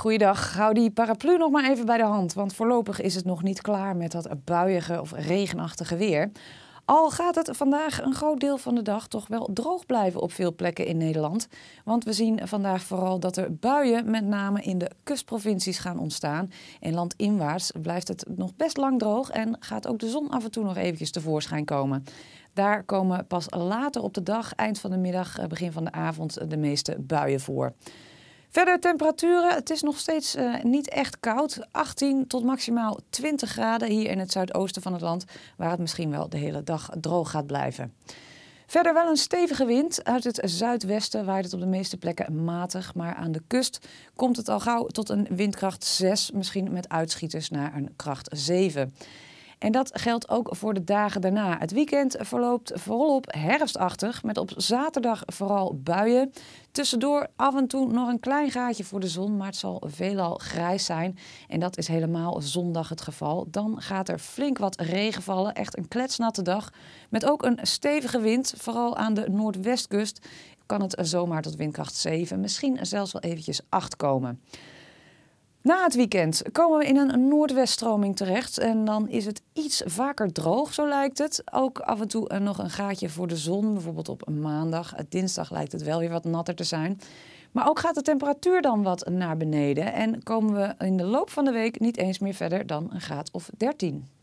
Goeiedag, hou die paraplu nog maar even bij de hand, want voorlopig is het nog niet klaar met dat buiige of regenachtige weer. Al gaat het vandaag een groot deel van de dag toch wel droog blijven op veel plekken in Nederland. Want we zien vandaag vooral dat er buien met name in de kustprovincies gaan ontstaan. En landinwaarts blijft het nog best lang droog en gaat ook de zon af en toe nog eventjes tevoorschijn komen. Daar komen pas later op de dag, eind van de middag, eh, begin van de avond, de meeste buien voor. Verder temperaturen. Het is nog steeds eh, niet echt koud. 18 tot maximaal 20 graden hier in het zuidoosten van het land, waar het misschien wel de hele dag droog gaat blijven. Verder wel een stevige wind uit het zuidwesten, waar het op de meeste plekken matig, maar aan de kust komt het al gauw tot een windkracht 6, misschien met uitschieters naar een kracht 7. En dat geldt ook voor de dagen daarna. Het weekend verloopt volop herfstachtig, met op zaterdag vooral buien. Tussendoor af en toe nog een klein gaatje voor de zon, maar het zal veelal grijs zijn. En dat is helemaal zondag het geval. Dan gaat er flink wat regen vallen, echt een kletsnatte dag. Met ook een stevige wind, vooral aan de noordwestkust kan het zomaar tot windkracht 7, misschien zelfs wel eventjes 8 komen. Na het weekend komen we in een noordweststroming terecht en dan is het iets vaker droog, zo lijkt het. Ook af en toe eh, nog een gaatje voor de zon, bijvoorbeeld op maandag. Dinsdag lijkt het wel weer wat natter te zijn. Maar ook gaat de temperatuur dan wat naar beneden en komen we in de loop van de week niet eens meer verder dan een graad of 13.